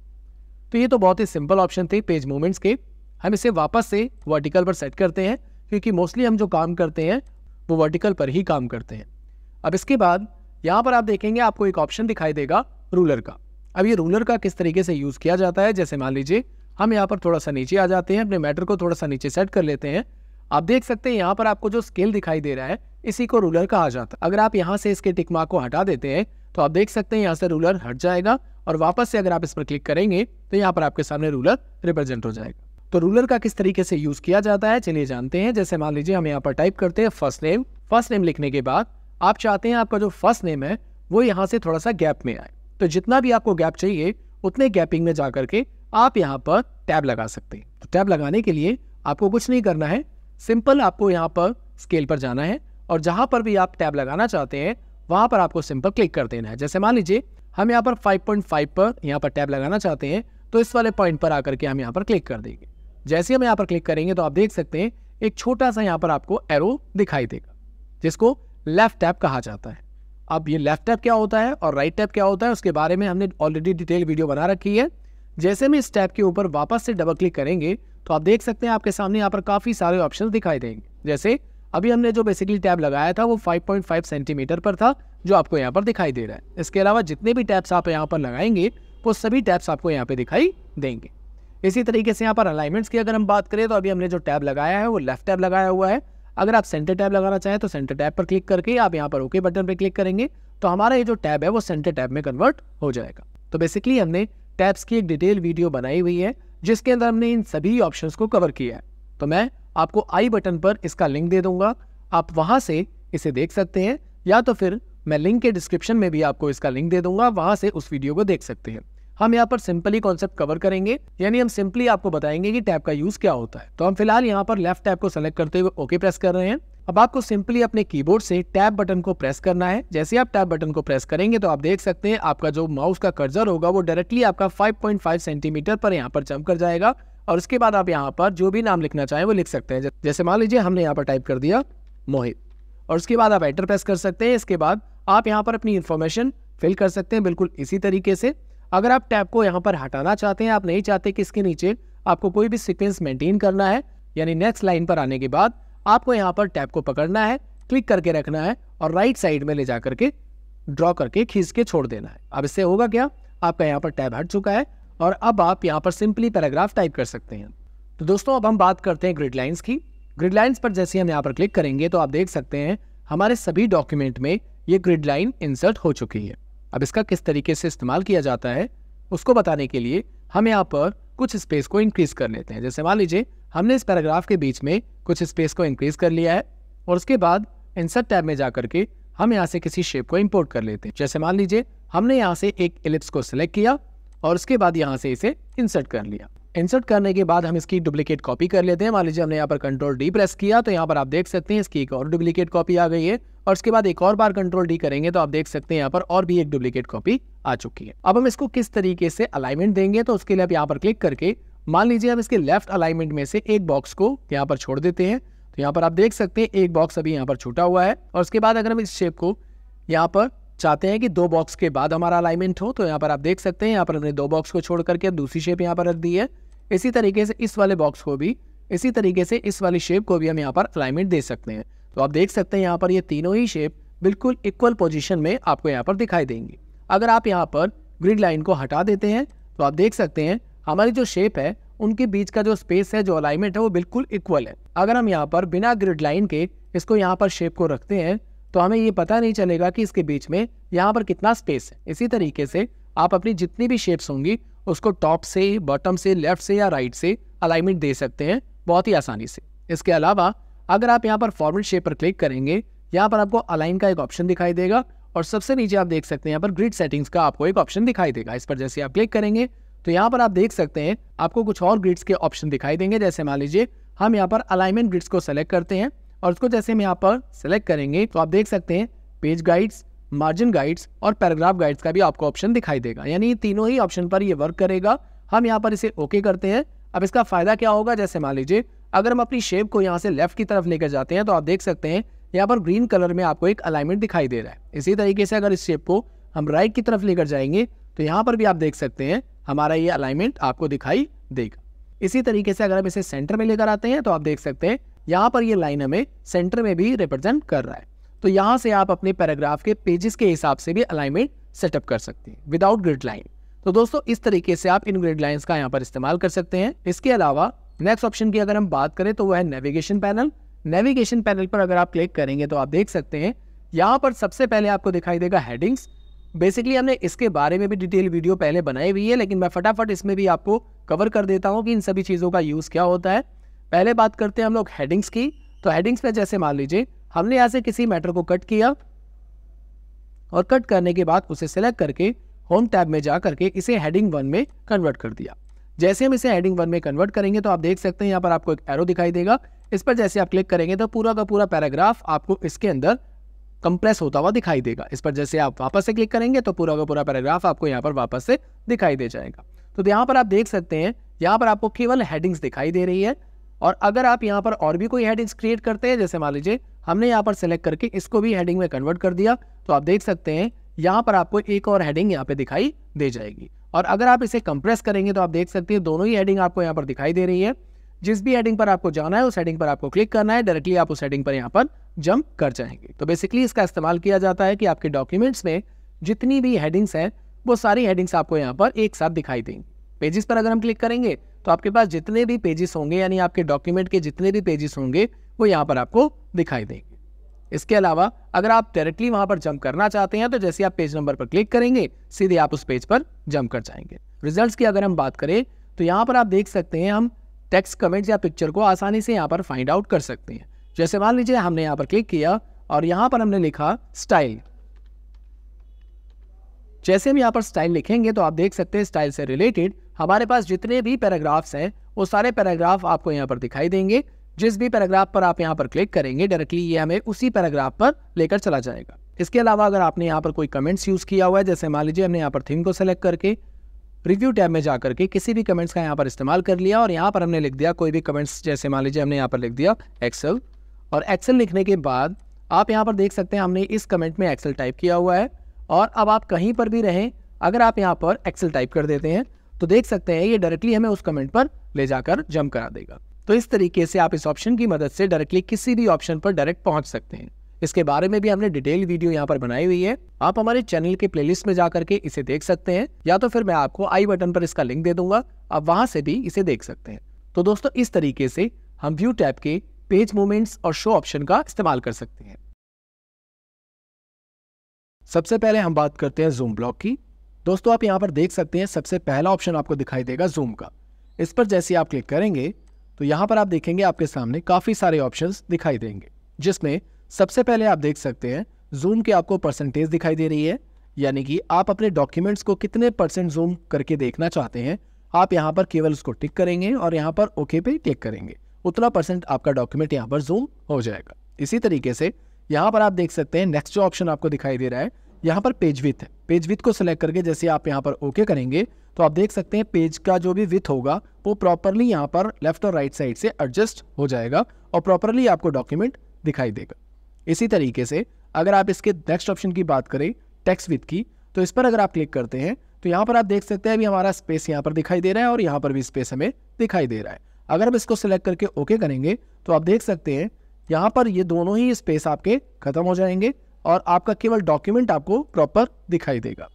तो ये तो बहुत ही सिंपल ऑप्शन थे पेज मूवमेंट्स के हम इसे वापस से वर्टिकल पर सेट करते हैं क्योंकि मोस्टली हम जो काम करते हैं वो वर्टिकल पर ही काम करते हैं अब इसके बाद यहाँ पर आप देखेंगे आपको एक ऑप्शन दिखाई देगा रूलर का अब ये रूलर का किस तरीके से यूज़ किया जाता है जैसे मान लीजिए हम यहाँ पर थोड़ा सा नीचे आ जाते हैं अपने मैटर को थोड़ा सा नीचे सेट कर लेते हैं आप देख सकते हैं यहाँ पर आपको जो स्केल दिखाई दे रहा है इसी को रूलर कहा जाता है अगर आप यहाँ से इसके टिकमा को हटा देते हैं तो आप देख सकते हैं यहाँ से रूलर हट जाएगा और वापस से अगर आप इस पर क्लिक करेंगे तो यहाँ पर आपके सामने रूलर रिप्रेजेंट हो जाएगा तो रूलर का किस तरीके से यूज किया जाता है चलिए जानते हैं जैसे मान लीजिए हम यहाँ पर टाइप करते हैं फर्स्ट नेम फर्स्ट नेम लिखने के बाद आप चाहते हैं आपका जो फर्स्ट नेम है वो यहाँ से थोड़ा सा गैप में आए तो जितना भी आपको गैप चाहिए उतने गैपिंग में जा करके आप यहाँ पर टैब लगा सकते हैं तो टैब लगाने के लिए आपको कुछ नहीं करना है सिंपल आपको यहाँ पर स्केल पर जाना है और जहाँ पर भी आप टैब लगाना चाहते हैं वहाँ पर आपको सिंपल क्लिक कर देना है जैसे मान लीजिए हम यहाँ पर 5.5 पर यहाँ पर टैब लगाना चाहते हैं तो इस वाले पॉइंट पर आकर के हम यहाँ पर क्लिक कर देंगे जैसे हम यहाँ पर क्लिक करेंगे तो आप देख सकते हैं एक छोटा सा यहाँ पर आपको एरो दिखाई देगा जिसको लेफ्ट टैप कहा जाता है अब ये लेफ्ट टैप क्या होता है और राइट टैप क्या होता है उसके बारे में हमने ऑलरेडी डिटेल वीडियो बना रखी है जैसे हम इस टैप के ऊपर वापस से डबल क्लिक करेंगे तो आप देख सकते हैं आपके सामने यहाँ पर काफ़ी सारे ऑप्शन दिखाई देंगे जैसे अभी हमने जो बेसिकली टैब लगाया था वो 5.5 सेंटीमीटर पर था जो आपको यहाँ पर दिखाई दे रहा है इसके अलावा जितने भी टैब्स आप यहाँ पर लगाएंगे वो सभी टैब्स आपको यहाँ पे दिखाई देंगे इसी तरीके से यहाँ पर अलाइनमेंट्स की अगर हम बात करें तो अभी हमने जो टैब लगाया है वो लेफ्ट टैब लगाया हुआ है अगर आप सेंटर टैब लगाना चाहें तो सेंटर टैब पर क्लिक करके आप यहाँ पर ओके बटन पर क्लिक करेंगे तो हमारा ये जो टैब है वो सेंटर टैब में कन्वर्ट हो जाएगा तो बेसिकली हमने टैब्स की एक डिटेल वीडियो बनाई हुई है जिसके अंदर हमने इन सभी ऑप्शंस को कवर किया है तो मैं आपको आई बटन पर इसका लिंक दे दूंगा आप वहाँ से इसे देख सकते हैं या तो फिर मैं लिंक के डिस्क्रिप्शन में भी आपको इसका लिंक दे दूंगा वहाँ से उस वीडियो को देख सकते हैं हम यहाँ पर सिंपली कॉन्सेप्ट कवर करेंगे यानी हम सिंपली आपको बताएंगे कि टैब का यूज क्या होता है तो हम फिलहाल यहाँ पर लेफ्ट टैब को सेलेक्ट करते हुए ओके प्रेस कर रहे हैं अब आपको सिंपली अपने कीबोर्ड से टैब बटन को प्रेस करना है जैसे आप टैब बटन को प्रेस करेंगे तो आप देख सकते हैं आपका जो माउस का कर्जर होगा वो डायरेक्टली आपका 5.5 सेंटीमीटर पर यहाँ पर जम कर जाएगा और उसके बाद आप यहाँ पर जो भी नाम लिखना चाहें वो लिख सकते हैं जैसे मान लीजिए हमने यहाँ पर टाइप कर दिया मोहित और उसके बाद आप एंटर प्रेस कर सकते हैं इसके बाद आप यहाँ पर अपनी इन्फॉर्मेशन फिल कर सकते हैं बिल्कुल इसी तरीके से अगर आप टैब को यहाँ पर हटाना चाहते हैं आप नहीं चाहते कि इसके नीचे आपको कोई भी सिक्वेंस मेंटेन करना है यानी नेक्स्ट लाइन पर आने के बाद आपको यहाँ पर टैब को पकड़ना है क्लिक करके रखना है और राइट साइड में ले जा करके ड्रॉ करके खींच के छोड़ देना है अब इससे होगा क्या आपका यहाँ पर टैब हट चुका है और अब आप यहाँ पर सिंपली पैराग्राफ टाइप कर सकते हैं तो दोस्तों अब हम बात करते हैं ग्रिड लाइन्स की ग्रिड लाइन्स पर जैसे हम यहाँ पर क्लिक करेंगे तो आप देख सकते हैं हमारे सभी डॉक्यूमेंट में ये ग्रिड लाइन इंसर्ट हो चुकी है अब इसका किस तरीके से इस्तेमाल किया जाता है उसको बताने के लिए हम यहाँ पर कुछ स्पेस को इंक्रीज़ कर लेते हैं जैसे मान लीजिए हमने इस पैराग्राफ के बीच में कुछ स्पेस को इंक्रीज़ कर लिया है और उसके बाद इंसर्ट टैब में जा करके हम यहाँ से किसी शेप को इंपोर्ट कर लेते हैं जैसे मान लीजिए हमने यहाँ से एक एलिप्स को सिलेक्ट किया और उसके बाद यहाँ से इसे इंसर्ट कर लिया इंसर्ट करने के बाद हम इसकी डुप्लीकेट कॉपी कर लेते हैं मान लीजिए हमने यहाँ पर कंट्रोल डी प्रेस किया तो यहाँ पर आप देख सकते हैं इसकी एक और डुप्लीकेट कॉपी आ गई है और उसके बाद एक और बार कंट्रोल डी करेंगे तो आप देख सकते हैं यहाँ पर और भी एक डुप्लीकेट कॉपी आ चुकी है अब हम इसको किस तरीके से अलाइनमेंट देंगे तो उसके लिए आप यहाँ पर क्लिक करके मान लीजिए हम इसके लेफ्ट अलाइनमेंट में से एक बॉक्स को यहाँ पर छोड़ देते हैं तो यहाँ पर आप देख सकते हैं एक बॉक्स अभी यहाँ पर छूटा हुआ है और उसके बाद अगर हम इस शेप को यहाँ पर चाहते हैं कि दो बॉक्स के बाद हमारा अलाइनमेंट हो तो यहाँ पर आप देख सकते हैं यहाँ पर हमने दो बॉक्स को छोड़ करके दूसरी शेप यहाँ पर रख दी है इसी तरीके से इस वाले बॉक्स को भी इसी तरीके से इस वाली शेप को भी हम यहाँ पर अलाइनमेंट दे सकते हैं तो आप देख सकते हैं यहाँ पर ये तीनों ही शेप बिल्कुल इक्वल पोजिशन में आपको यहाँ पर दिखाई देंगी अगर आप यहाँ पर ग्रिड लाइन को हटा देते हैं तो आप देख सकते हैं हमारी जो शेप है उनके बीच का जो स्पेस है जो अलाइनमेंट है वो बिल्कुल इक्वल है अगर हम यहाँ पर बिना ग्रिड लाइन के इसको यहाँ पर शेप को रखते हैं तो हमें ये पता नहीं चलेगा कि इसके बीच में यहाँ पर कितना स्पेस है इसी तरीके से आप अपनी जितनी भी शेप्स होंगी उसको टॉप से बॉटम से लेफ्ट से या राइट से अलाइनमेंट दे सकते हैं बहुत ही आसानी से इसके अलावा अगर आप यहाँ पर फॉर्मेट शेप पर क्लिक करेंगे यहाँ पर आपको अलाइन का एक ऑप्शन दिखाई देगा और सबसे नीचे आप देख सकते हैं यहाँ पर ग्रिड सेटिंग्स का आपको एक ऑप्शन दिखाई देगा इस पर जैसे आप क्लिक करेंगे तो यहाँ पर आप देख सकते हैं आपको कुछ और ग्रिड्स के ऑप्शन दिखाई देंगे जैसे मान लीजिए हम यहाँ पर अलाइनमेंट ग्रिड्स को सेलेक्ट करते हैं और उसको जैसे हम यहाँ पर सेलेक्ट करेंगे तो आप देख सकते हैं पेज गाइड्स मार्जिन गाइड्स और पैराग्राफ गाइड्स का भी आपको ऑप्शन दिखाई देगा यानी तीनों ही ऑप्शन पर ये वर्क करेगा हम यहाँ पर इसे ओके करते हैं अब इसका फ़ायदा क्या होगा जैसे मान लीजिए अगर हम अपनी शेप को यहाँ से लेफ्ट की तरफ लेकर जाते हैं तो आप देख सकते हैं यहाँ पर ग्रीन कलर में आपको एक अलाइनमेंट दिखाई दे रहा है इसी तरीके से अगर इस शेप को हम राइट की तरफ लेकर जाएंगे तो यहाँ पर भी आप देख सकते हैं हमारा ये अलाइनमेंट आपको दिखाई देगा इसी तरीके से अगर हम इसे सेंटर में लेकर आते हैं तो आप देख सकते हैं यहाँ पर ये लाइन हमें सेंटर में भी रिप्रेजेंट कर रहा है तो यहाँ से आप अपने पैराग्राफ के पेजेस के हिसाब से भी अलाइनमेंट सेटअप कर सकते हैं विदाउट ग्रिड लाइन तो दोस्तों इस तरीके से आप इन ग्रिड लाइन्स का यहाँ पर इस्तेमाल कर सकते हैं इसके अलावा नेक्स्ट ऑप्शन की अगर हम बात करें तो वो है नेविगेशन पैनल नेविगेशन पैनल पर अगर आप क्लिक करेंगे तो आप देख सकते हैं यहाँ पर सबसे पहले आपको दिखाई देगा हेडिंग्स बेसिकली हमने इसके बारे में भी डिटेल वीडियो पहले बनाई हुई है लेकिन मैं फटाफट इसमें भी आपको कवर कर देता हूँ कि इन सभी चीज़ों का यूज़ क्या होता है पहले बात करते हैं हम लोग हेडिंग्स की तो हेडिंग्स में जैसे मान लीजिए हमने यहाँ से किसी मैटर को कट किया और कट करने के बाद उसे सेलेक्ट करके होम टैब में जा करके इसे हेडिंग वन में कन्वर्ट कर दिया जैसे हम इसे हेडिंग वन में कन्वर्ट करेंगे तो आप देख सकते हैं यहाँ पर आपको एक एरो दिखाई देगा इस पर जैसे आप क्लिक करेंगे तो पूरा का पूरा पैराग्राफ आपको इसके अंदर कंप्रेस होता हुआ दिखाई देगा इस पर जैसे आप वापस से क्लिक करेंगे तो पूरा का पूरा पैराग्राफ आपको यहाँ पर वापस से दिखाई दे जाएगा तो यहाँ पर आप देख सकते हैं यहाँ पर आपको केवल हेडिंग्स दिखाई दे रही है और अगर आप यहाँ पर और भी कोई हेडिंग्स क्रिएट करते हैं जैसे मान लीजिए हमने यहाँ पर सेलेक्ट करके इसको भी हेडिंग में कन्वर्ट कर दिया तो आप देख सकते हैं यहाँ पर आपको एक और हेडिंग यहाँ पे दिखाई दे जाएगी और अगर आप इसे कंप्रेस करेंगे तो आप देख सकते हैं दोनों ही हेडिंग आपको यहाँ पर दिखाई दे रही है जिस भी हेडिंग पर आपको जाना है उस हेडिंग पर आपको क्लिक करना है डायरेक्टली आप उस हेडिंग पर यहाँ पर जंप कर जाएंगे तो बेसिकली इसका इस्तेमाल किया जाता है कि आपके डॉक्यूमेंट्स में जितनी भी हेडिंग्स हैं वो सारी हेडिंग्स आपको यहाँ पर एक साथ दिखाई देंगे पेजेस पर अगर हम क्लिक करेंगे तो आपके पास जितने भी पेजेस होंगे यानी आपके डॉक्यूमेंट के जितने भी पेजेस होंगे वो यहाँ पर आपको दिखाई देंगे इसके अलावा अगर आप डायरेक्टली वहां पर जंप करना चाहते हैं तो जैसे आप पेज नंबर पर क्लिक करेंगे सीधे आप उस पेज पर जंप कर जाएंगे रिजल्ट्स की अगर हम बात करें तो यहाँ पर आप देख सकते हैं हम टेक्स्ट कमेंट्स या पिक्चर को आसानी से यहाँ पर फाइंड आउट कर सकते हैं जैसे मान लीजिए हमने यहाँ पर क्लिक किया और यहाँ पर हमने लिखा स्टाइल जैसे हम यहाँ पर स्टाइल लिखेंगे तो आप देख सकते हैं स्टाइल से रिलेटेड हमारे पास जितने भी पैराग्राफ्स हैं वो सारे पैराग्राफ आपको यहाँ पर दिखाई देंगे जिस भी पैराग्राफ पर आप यहाँ पर क्लिक करेंगे डायरेक्टली ये हमें उसी पैराग्राफ पर लेकर चला जाएगा इसके अलावा अगर आपने यहाँ पर कोई कमेंट्स यूज़ किया हुआ है जैसे मान लीजिए हमने यहाँ पर थीम को सेलेक्ट करके रिव्यू टैब में जाकर के किसी भी कमेंट्स का यहाँ पर इस्तेमाल कर लिया और यहाँ पर हमने लिख दिया कोई भी कमेंट्स जैसे मान लीजिए हमने यहाँ पर लिख दिया एक्सेल और एक्सेल लिखने के बाद आप यहाँ पर देख सकते हैं हमने इस कमेंट में एक्सेल टाइप किया हुआ है और अब आप कहीं पर भी रहें अगर आप यहाँ पर एक्सेल टाइप कर देते हैं तो देख सकते हैं ये डायरेक्टली हमें उस कमेंट पर ले जाकर जम करा देगा तो इस तरीके से आप इस ऑप्शन की मदद से डायरेक्टली किसी भी ऑप्शन पर डायरेक्ट पहुंच सकते हैं इसके बारे में भी हमने डिटेल वीडियो यहाँ पर बनाई हुई है आप हमारे चैनल के प्लेलिस्ट में जा करके इसे देख सकते हैं या तो फिर मैं आपको आई बटन पर इसका लिंक दे दूंगा आप वहां से भी इसे देख सकते हैं तो दोस्तों इस तरीके से हम व्यू टैप के पेज मूवमेंट्स और शो ऑप्शन का इस्तेमाल कर सकते हैं सबसे पहले हम बात करते हैं जूम ब्लॉक की दोस्तों आप यहाँ पर देख सकते हैं सबसे पहला ऑप्शन आपको दिखाई देगा जूम का इस पर जैसे आप क्लिक करेंगे तो यहाँ पर आप देखेंगे आपके सामने काफ़ी सारे ऑप्शंस दिखाई देंगे जिसमें सबसे पहले आप देख सकते हैं जूम के आपको परसेंटेज दिखाई दे रही है यानी कि आप अपने डॉक्यूमेंट्स को कितने परसेंट जूम करके देखना चाहते हैं आप यहाँ पर केवल उसको टिक करेंगे और यहाँ पर ओके पे टिक करेंगे उतना परसेंट आपका डॉक्यूमेंट यहाँ पर जूम हो जाएगा इसी तरीके से यहाँ पर आप देख सकते हैं नेक्स्ट जो ऑप्शन आपको दिखाई दे रहा है यहाँ पर पेज विथ है पेज विथ को सिलेक्ट करके जैसे आप यहाँ पर ओके करेंगे तो आप देख सकते हैं पेज का जो भी विथ होगा वो प्रॉपरली यहाँ पर लेफ्ट और राइट साइड से एडजस्ट हो जाएगा और प्रॉपरली आपको डॉक्यूमेंट दिखाई देगा इसी तरीके से अगर आप इसके नेक्स्ट ऑप्शन की बात करें टेक्स विथ की तो इस पर अगर आप क्लिक करते हैं तो यहाँ पर आप देख सकते हैं अभी हमारा स्पेस यहाँ पर दिखाई दे रहा है और यहाँ पर भी स्पेस हमें दिखाई दे रहा है अगर हम इसको सिलेक्ट करके ओके करेंगे तो आप देख सकते हैं यहाँ पर ये दोनों ही स्पेस आपके खत्म हो जाएंगे और आपका केवल डॉक्यूमेंट आपको प्रॉपर दिखाई देगा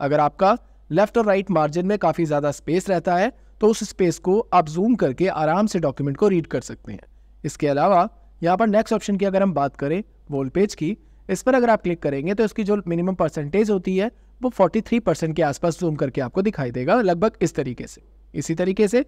अगर आपका लेफ्ट और राइट मार्जिन में काफ़ी ज़्यादा स्पेस रहता है तो उस स्पेस को आप जूम करके आराम से डॉक्यूमेंट को रीड कर सकते हैं इसके अलावा यहाँ पर नेक्स्ट ऑप्शन की अगर हम बात करें वोल पेज की इस पर अगर आप क्लिक करेंगे तो इसकी जो मिनिमम परसेंटेज होती है वो 43 परसेंट के आसपास जूम करके आपको दिखाई देगा लगभग इस तरीके से इसी तरीके से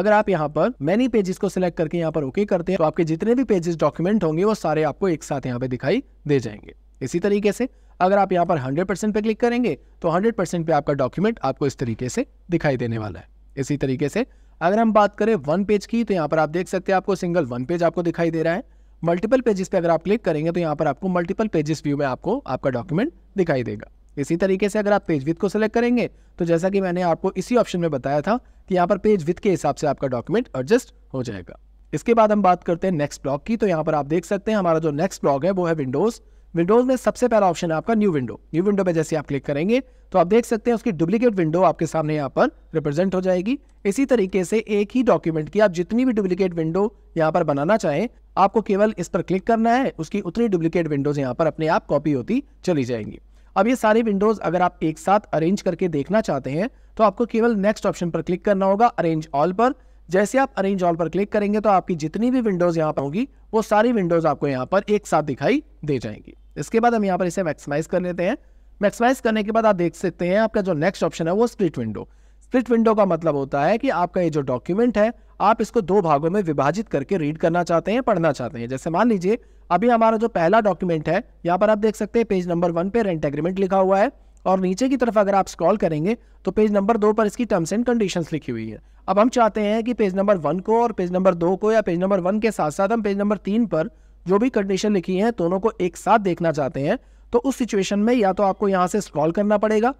अगर आप यहाँ पर मैनी पेजेस को सिलेक्ट करके यहाँ पर ओके करते हैं तो आपके जितने भी पेजेस डॉक्यूमेंट होंगे वो सारे आपको एक साथ यहाँ पे दिखाई दे जाएंगे इसी तरीके से अगर आप यहाँ पर 100 परसेंट पर क्लिक करेंगे तो 100 परसेंट पर आपका डॉक्यूमेंट आपको इस तरीके से दिखाई देने वाला है इसी तरीके से अगर हम बात करें वन पेज की तो यहाँ पर आप देख सकते हैं आपको सिंगल वन पेज आपको दिखाई दे रहा है मल्टीपल पेजेस पे अगर आप क्लिक करेंगे तो यहाँ पर आपको मल्टीपल पेजेस व्यू में आपको आपका डॉक्यूमेंट दिखाई देगा इसी तरीके से अगर आप पेज विथ को सिलेक्ट करेंगे तो जैसा कि मैंने आपको इसी ऑप्शन में बताया था कि यहाँ पर पेज विथ के हिसाब से आपका डॉक्यूमेंट एडजस्ट हो जाएगा इसके बाद हम बात करते हैं नेक्स्ट ब्लॉग की तो यहाँ पर आप देख सकते हैं हमारा जो नेक्स्ट ब्लॉग है वो है विंडोज़ विंडोज में सबसे पहला ऑप्शन है आपका न्यू विंडो न्यू विंडो पर जैसे आप क्लिक करेंगे तो आप देख सकते हैं उसकी डुप्लीकेट विंडो आपके सामने यहाँ पर रिप्रेजेंट हो जाएगी इसी तरीके से एक ही डॉक्यूमेंट की आप जितनी भी डुप्लीकेट विंडो यहाँ पर बनाना चाहें आपको केवल इस पर क्लिक करना है उसकी उतनी डुप्लीकेट विंडोज यहाँ पर अपने आप कॉपी होती चली जाएंगी अब ये सारी विंडोज अगर आप एक साथ अरेंज करके देखना चाहते हैं तो आपको केवल नेक्स्ट ऑप्शन पर क्लिक करना होगा अरेंज ऑल पर जैसे आप अरेंज ऑल पर क्लिक करेंगे तो आपकी जितनी भी विंडोज यहाँ पर होंगी वो सारी विंडोज आपको यहाँ पर एक साथ दिखाई दे जाएंगी इसके बाद हम यहाँ पर इसे मैक्सिमाइज कर लेते हैं मैक्सिमाइज करने के बाद आप देख सकते हैं आपका जो नेक्स्ट ऑप्शन है वो स्प्लिट विंडो स्प्लिट विंडो का मतलब होता है कि आपका ये जो डॉक्यूमेंट है आप इसको दो भागों में विभाजित करके रीड करना चाहते हैं पढ़ना चाहते हैं जैसे मान लीजिए अभी हमारा जो पहला डॉक्यूमेंट है यहाँ पर आप देख सकते हैं पेज नंबर वन पे रेंट एग्रीमेंट लिखा हुआ है और नीचे की तरफ अगर आप स्क्रॉल करेंगे तो पेज नंबर दो पर इसकी टर्म्स एंड कंडीशंस लिखी हुई है अब हम चाहते हैं कि पेज नंबर वन को और पेज नंबर दो को या पेज नंबर वन के साथ साथ हम पेज नंबर तीन पर जो भी कंडीशन लिखी है दोनों को एक साथ देखना चाहते हैं तो उस सिचुएशन में या तो आपको यहां से स्क्रॉल करना पड़ेगा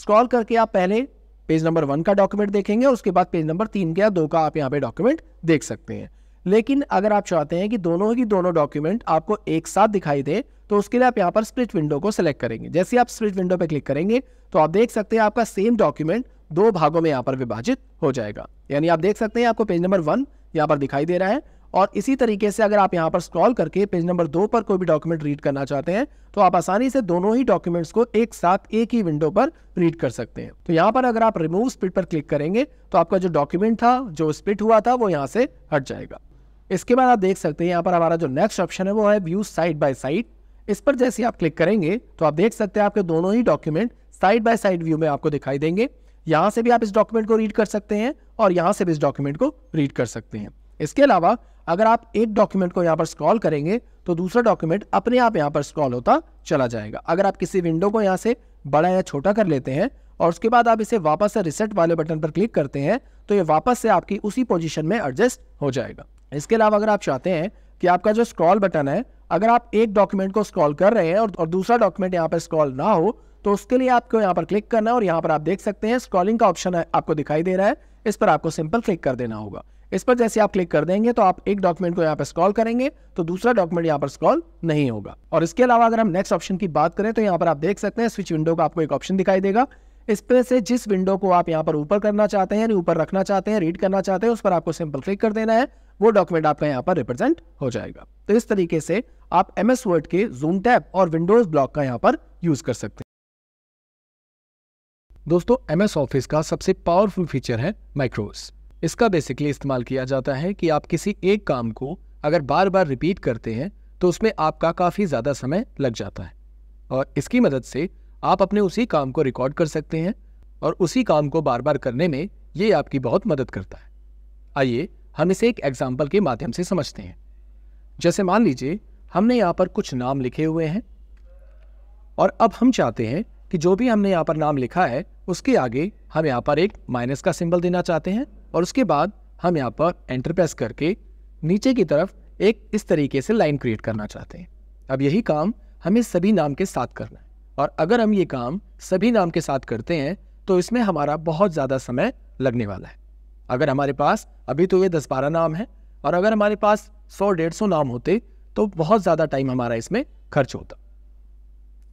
स्क्रॉल करके आप पहले पेज नंबर वन का डॉक्यूमेंट देखेंगे और उसके बाद पेज नंबर तीन का या दो का आप यहाँ पे डॉक्यूमेंट देख सकते हैं लेकिन अगर आप चाहते हैं कि दोनों ही दोनों डॉक्यूमेंट आपको एक साथ दिखाई दे तो उसके लिए आप यहाँ पर स्प्लिट विंडो को सिलेक्ट करेंगे जैसे आप स्प्लिट विंडो पर क्लिक करेंगे तो आप देख सकते हैं आपका सेम डॉक्यूमेंट दो भागों में यहाँ पर विभाजित हो जाएगा यानी आप देख सकते हैं आपको पेज नंबर वन यहाँ पर दिखाई दे रहा है और इसी तरीके से अगर आप यहाँ पर स्क्रॉल करके पेज नंबर दो पर कोई भी डॉक्यूमेंट रीड करना चाहते हैं तो आप आसानी से दोनों ही डॉक्यूमेंट्स को एक साथ एक ही विंडो पर रीड कर सकते हैं तो यहाँ पर अगर आप रिमूव स्प्लिट पर क्लिक करेंगे तो आपका जो डॉक्यूमेंट था जो स्प्लिट हुआ था वो यहाँ से हट जाएगा इसके बाद आप देख सकते हैं यहाँ पर हमारा जो नेक्स्ट ऑप्शन है वो है व्यू साइड बाय साइड इस पर जैसे आप क्लिक करेंगे तो आप देख सकते हैं आपके दोनों ही document side by side view में आपको दिखाई देंगे यहाँ से भी आप इस डॉक्यूमेंट को रीड कर सकते हैं और यहाँ से भी इस डॉक्यूमेंट को रीड कर सकते हैं इसके अलावा अगर आप एक डॉक्यूमेंट को यहाँ पर स्क्रॉल करेंगे तो दूसरा डॉक्यूमेंट अपने आप यहाँ पर स्क्रॉल होता चला जाएगा अगर आप किसी विंडो को यहाँ से बड़ा या छोटा कर लेते हैं और उसके बाद आप इसे वापस से रिसेट वाले बटन पर क्लिक करते हैं तो ये वापस से आपकी उसी पोजिशन में एडजस्ट हो जाएगा इसके अलावा अगर आप चाहते हैं कि आपका जो स्क्रॉल बटन है अगर आप एक डॉक्यूमेंट को स्क्रॉल कर रहे हैं और, और दूसरा डॉक्यूमेंट यहाँ पर स्क्रॉल ना हो तो उसके लिए आपको यहाँ पर क्लिक करना है और यहाँ पर आप देख सकते हैं स्क्रॉलिंग का ऑप्शन आपको दिखाई दे रहा है इस पर आपको सिंपल क्लिक कर देना होगा इस पर जैसे आप क्लिक कर देंगे तो आप एक डॉक्यूमेंट को यहाँ पर स्क्रॉल करेंगे तो दूसरा डॉक्यूमेंट यहाँ पर स्क्रॉल नहीं होगा और इसके अलावा अगर हम नेक्स्ट ऑप्शन की बात करें तो यहाँ पर आप देख सकते हैं स्विच विंडो का आपको एक ऑप्शन दिखाई देगा इस पर से जिस विंडो को आप यहाँ पर ऊपर करना चाहते हैं ऊपर रखना चाहते हैं रीड करना चाहते हैं उस पर आपको सिंपल क्लिक कर देना है वो डॉक्यूमेंट आपका यहाँ पर रिप्रेजेंट हो जाएगा तो इस तरीके से आप एम एस वर्ड के जूम टैब और विंडोज ब्लॉक का यहाँ पर यूज कर सकते हैं दोस्तों एम एस ऑफिस का सबसे पावरफुल फीचर है माइक्रोस इसका बेसिकली इस्तेमाल किया जाता है कि आप किसी एक काम को अगर बार बार रिपीट करते हैं तो उसमें आपका काफ़ी ज़्यादा समय लग जाता है और इसकी मदद से आप अपने उसी काम को रिकॉर्ड कर सकते हैं और उसी काम को बार बार करने में ये आपकी बहुत मदद करता है आइए हम इसे एक एग्जाम्पल के माध्यम से समझते हैं जैसे मान लीजिए हमने यहाँ पर कुछ नाम लिखे हुए हैं और अब हम चाहते हैं कि जो भी हमने यहाँ पर नाम लिखा है उसके आगे हम यहाँ पर एक माइनस का सिंबल देना चाहते हैं और उसके बाद हम यहाँ पर एंटर प्रेस करके नीचे की तरफ एक इस तरीके से लाइन क्रिएट करना चाहते हैं अब यही काम हमें सभी नाम के साथ करना है और अगर हम ये काम सभी नाम के साथ करते हैं तो इसमें हमारा बहुत ज़्यादा समय लगने वाला है अगर हमारे पास अभी तो ये दस बारह नाम है और अगर हमारे पास सौ डेढ़ सौ नाम होते तो बहुत ज़्यादा टाइम हमारा इसमें खर्च होता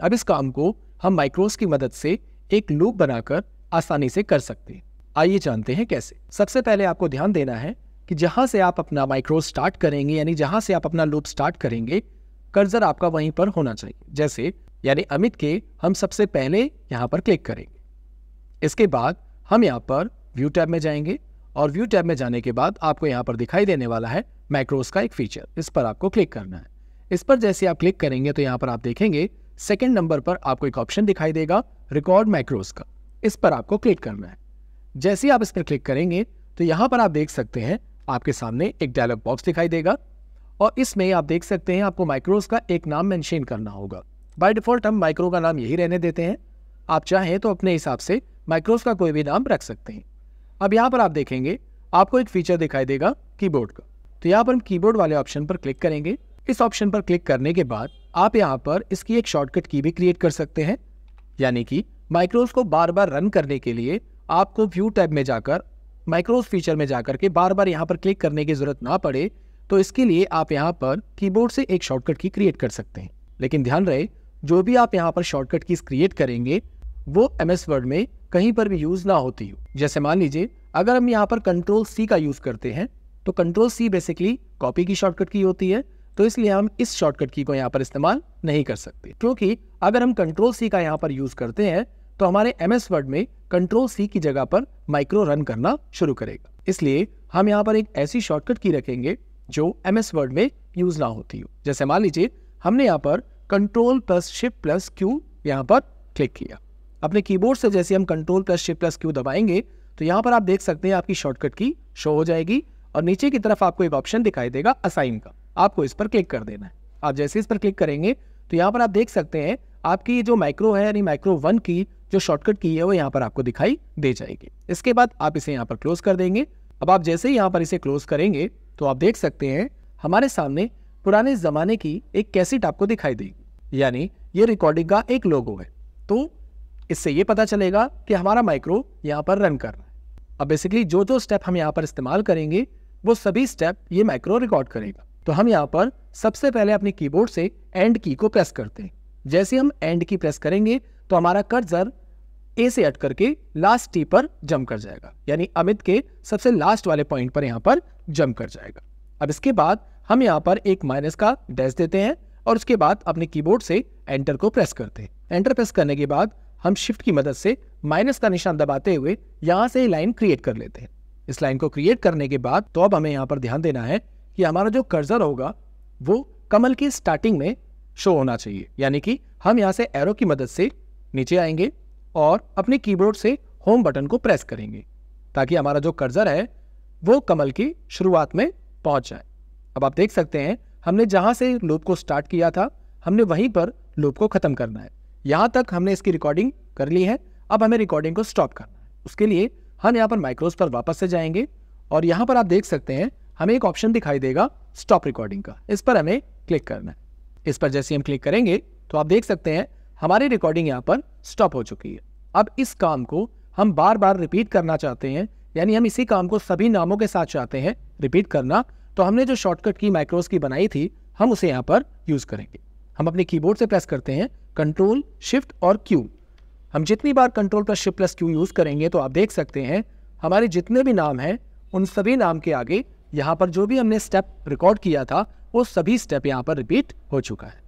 अब इस काम को हम माइक्रोस की मदद से एक लूप बनाकर आसानी से कर सकते हैं आइए जानते हैं कैसे सबसे पहले आपको ध्यान देना है कि जहां से आप अपना माइक्रो स्टार्ट करेंगे यानी जहां से आप अपना लूप स्टार्ट करेंगे कर्जर आपका वहीं पर होना चाहिए जैसे यानी अमित के हम सबसे पहले यहाँ पर क्लिक करेंगे इसके बाद हम यहाँ पर व्यू टैब में जाएंगे और व्यू टैब में जाने के बाद आपको यहाँ पर दिखाई देने वाला है माइक्रोस का एक फीचर इस पर आपको क्लिक करना है इस पर जैसे आप क्लिक करेंगे तो यहाँ पर आप देखेंगे सेकेंड नंबर पर आपको एक ऑप्शन दिखाई देगा रिकॉर्ड माइक्रोस का इस पर आपको क्लिक करना है जैसे ही आप इस पर क्लिक करेंगे तो यहाँ पर आप देख सकते हैं आपके सामने एक डायलॉग बॉक्स दिखाई देगा और इसमें आप देख सकते हैं आपको माइक्रोस का एक नाम मेंशन करना होगा बाय डिफ़ॉल्ट हम माइक्रो का नाम यही रहने देते हैं आप चाहें तो अपने हिसाब से माइक्रोस का कोई भी नाम रख सकते हैं अब यहाँ पर आप देखेंगे आपको एक फीचर दिखाई देगा कीबोर्ड का तो यहाँ पर हम कीबोर्ड वाले ऑप्शन पर क्लिक करेंगे इस ऑप्शन पर क्लिक करने के बाद आप यहाँ पर इसकी एक शॉर्टकट की भी क्रिएट कर सकते हैं यानी कि माइक्रोस को बार बार रन करने के लिए आपको व्यू टैब में जाकर माइक्रोस फीचर में जाकर के बार बार यहाँ पर क्लिक करने की ज़रूरत ना पड़े तो इसके लिए आप यहाँ पर कीबोर्ड से एक शॉर्टकट की क्रिएट कर सकते हैं लेकिन ध्यान रहे जो भी आप यहाँ पर शॉर्टकट की क्रिएट करेंगे वो एम एस वर्ड में कहीं पर भी यूज़ ना होती हो जैसे मान लीजिए अगर हम यहाँ पर कंट्रोल सी का यूज़ करते हैं तो कंट्रोल सी बेसिकली कॉपी की शॉर्टकट की होती है तो इसलिए हम इस शॉर्टकट की को यहाँ पर इस्तेमाल नहीं कर सकते क्योंकि अगर हम कंट्रोल सी का यहाँ पर यूज़ करते हैं तो हमारे एम एस वर्ड में कंट्रोल सी की जगह पर माइक्रो रन करना शुरू करेगा इसलिए हम यहाँ पर एक ऐसी शॉर्टकट की रखेंगे जो एम एस वर्ड में यूज ना होती हो जैसे मान लीजिए हमने यहाँ पर control plus shift plus Q यहाँ पर क्लिक किया अपने कीबोर्ड से जैसे हम control plus shift plus Q दबाएंगे तो यहाँ पर आप देख सकते हैं आपकी शॉर्टकट की शो हो जाएगी और नीचे की तरफ आपको एक ऑप्शन दिखाई देगा असाइन का आपको इस पर क्लिक कर देना है आप जैसे इस पर क्लिक करेंगे तो यहाँ पर आप देख सकते हैं आपकी जो माइक्रो है यानी माइक्रो वन की जो शॉर्टकट की है वो यहाँ पर आपको दिखाई दे जाएगी इसके बाद आप इसे यहाँ पर क्लोज कर देंगे अब आप जैसे ही यहाँ पर इसे क्लोज करेंगे तो आप देख सकते हैं हमारे सामने पुराने ज़माने की एक कैसेट आपको दिखाई देगी यानी ये रिकॉर्डिंग का एक लोगो है तो इससे ये पता चलेगा कि हमारा माइक्रो यहाँ पर रन कर रहा है अब बेसिकली जो जो स्टेप हम यहाँ पर इस्तेमाल करेंगे वो सभी स्टेप ये माइक्रो रिकॉर्ड करेगा तो हम यहाँ पर सबसे पहले अपने कीबोर्ड से एंड की को प्रेस करते हैं जैसे हम एंड की प्रेस करेंगे तो हमारा कर्जर ए से अट करके लास्ट टी पर जम कर जाएगा यानी अमित के सबसे लास्ट वाले पॉइंट पर यहाँ पर जम कर जाएगा अब इसके बाद हम यहाँ पर एक माइनस का डैश देते हैं और उसके बाद अपने कीबोर्ड से एंटर को प्रेस करते हैं एंटर प्रेस करने के बाद हम शिफ्ट की मदद से माइनस का निशान दबाते हुए यहाँ से लाइन क्रिएट कर लेते हैं इस लाइन को क्रिएट करने के बाद तो अब हमें यहाँ पर ध्यान देना है कि हमारा जो कर्जर होगा वो कमल की स्टार्टिंग में शो होना चाहिए यानी कि हम यहाँ से एरो की मदद से नीचे आएंगे और अपने कीबोर्ड से होम बटन को प्रेस करेंगे ताकि हमारा जो कर्जर है वो कमल की शुरुआत में पहुंच जाए अब आप देख सकते हैं हमने जहां से लूप को स्टार्ट किया था हमने वहीं पर लूप को ख़त्म करना है यहां तक हमने इसकी रिकॉर्डिंग कर ली है अब हमें रिकॉर्डिंग को स्टॉप करना है उसके लिए हम यहाँ पर माइक्रोस पर वापस से जाएंगे और यहाँ पर आप देख सकते हैं हमें एक ऑप्शन दिखाई देगा स्टॉप रिकॉर्डिंग का इस पर हमें क्लिक करना है इस पर जैसे हम क्लिक करेंगे तो आप देख सकते हैं हमारी रिकॉर्डिंग यहाँ पर स्टॉप हो चुकी है अब इस काम को हम बार बार रिपीट करना चाहते हैं यानी हम इसी काम को सभी नामों के साथ चाहते हैं रिपीट करना तो हमने जो शॉर्टकट की माइक्रोस की बनाई थी हम उसे यहाँ पर यूज़ करेंगे हम अपने कीबोर्ड से प्रेस करते हैं कंट्रोल शिफ्ट और क्यू हम जितनी बार control plus shift plus Q use करेंगे तो आप देख सकते हैं हमारे जितने भी नाम हैं उन सभी नाम के आगे यहाँ पर जो भी हमने स्टेप रिकॉर्ड किया था वो सभी स्टेप यहाँ पर रिपीट हो चुका है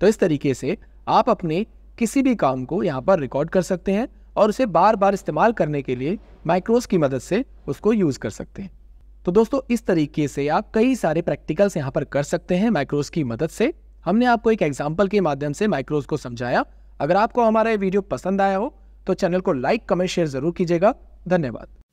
तो इस तरीके से आप अपने किसी भी काम को यहाँ पर रिकॉर्ड कर सकते हैं और उसे बार बार इस्तेमाल करने के लिए माइक्रोस की मदद से उसको यूज़ कर सकते हैं तो दोस्तों इस तरीके से आप कई सारे प्रैक्टिकल्स यहाँ पर कर सकते हैं माइक्रोस की मदद से हमने आपको एक एग्जाम्पल के माध्यम से माइक्रोस को समझाया अगर आपको हमारा ये वीडियो पसंद आया हो तो चैनल को लाइक कमेंट शेयर ज़रूर कीजिएगा धन्यवाद